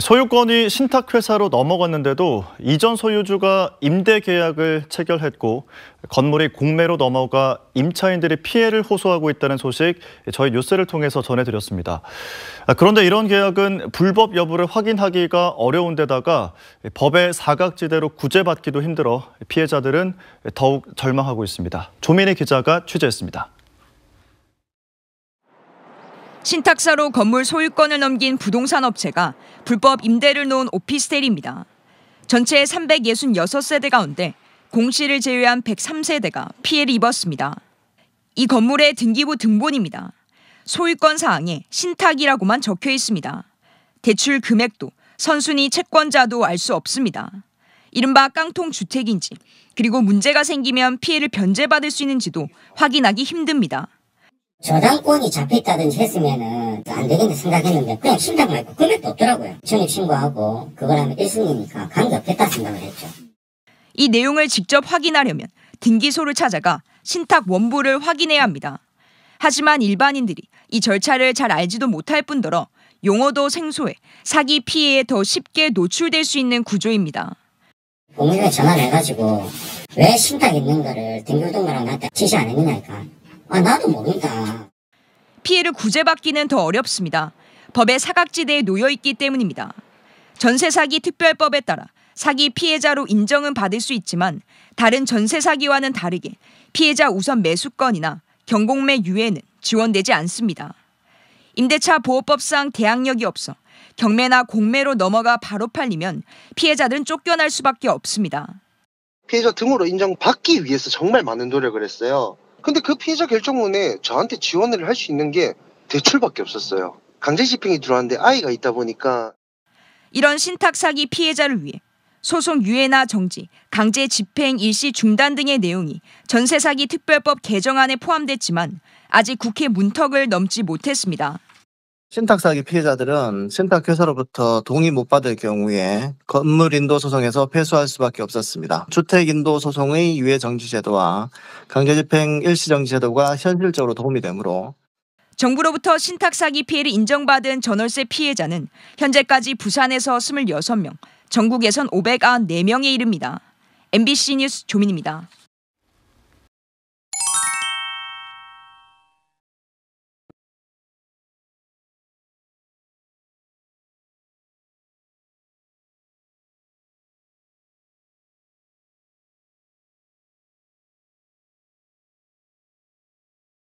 소유권이 신탁회사로 넘어갔는데도 이전 소유주가 임대 계약을 체결했고 건물이 공매로 넘어가 임차인들이 피해를 호소하고 있다는 소식 저희 뉴스를 통해서 전해드렸습니다. 아, 그런데 이런 계약은 불법 여부를 확인하기가 어려운 데다가 법의 사각지대로 구제받기도 힘들어 피해자들은 더욱 절망하고 있습니다. 조민희 기자가 취재했습니다. 신탁사로 건물 소유권을 넘긴 부동산 업체가 불법 임대를 놓은 오피스텔입니다. 전체 366세대 가운데 공시를 제외한 103세대가 피해를 입었습니다. 이 건물의 등기부 등본입니다. 소유권 사항에 신탁이라고만 적혀 있습니다. 대출 금액도 선순위 채권자도 알 수 없습니다. 이른바 깡통 주택인지 그리고 문제가 생기면 피해를 변제받을 수 있는지도 확인하기 힘듭니다. 저당권이 잡혀다든지 했으면은 안 되겠네 생각했는데 그냥 신당 말고 금액도 없더라고요. 전입 신고하고 그걸 하면 1승이니까 관계없겠다 생각을 했죠. 이 내용을 직접 확인하려면 등기소를 찾아가 신탁 원부를 확인해야 합니다. 하지만 일반인들이 이 절차를 잘 알지도 못할 뿐더러 용어도 생소해 사기 피해에 더 쉽게 노출될 수 있는 구조입니다. 공인에 전화를 해가지고 왜 신탁 있는 거를 등기부등록을 나한테 지시 안 했느냐니까 아, 나도 모르다. 피해를 구제받기는 더 어렵습니다. 법의 사각지대에 놓여 있기 때문입니다. 전세 사기 특별법에 따라 사기 피해자로 인정은 받을 수 있지만 다른 전세 사기와는 다르게 피해자 우선 매수권이나 경공매 유예는 지원되지 않습니다. 임대차 보호법상 대항력이 없어 경매나 공매로 넘어가 바로 팔리면 피해자들은 쫓겨날 수밖에 없습니다. 피해자 등으로 인정받기 위해서 정말 많은 노력을 했어요. 근데 그 피해자 결정문에 저한테 지원을 할 수 있는 게 대출밖에 없었어요. 강제 집행이 들어왔는데 아이가 있다 보니까 이런 신탁 사기 피해자를 위해 소송 유예나 정지, 강제 집행 일시 중단 등의 내용이 전세 사기 특별법 개정안에 포함됐지만 아직 국회 문턱을 넘지 못했습니다. 신탁 사기 피해자들은 신탁회사로부터 동의 못 받을 경우에 건물 인도 소송에서 패소할 수밖에 없었습니다. 주택 인도 소송의 유예 정지 제도와 강제 집행 일시 정지 제도가 현실적으로 도움이 되므로 정부로부터 신탁 사기 피해를 인정받은 전월세 피해자는 현재까지 부산에서 26명, 전국에선 594명에 이릅니다. MBC 뉴스 조민입니다.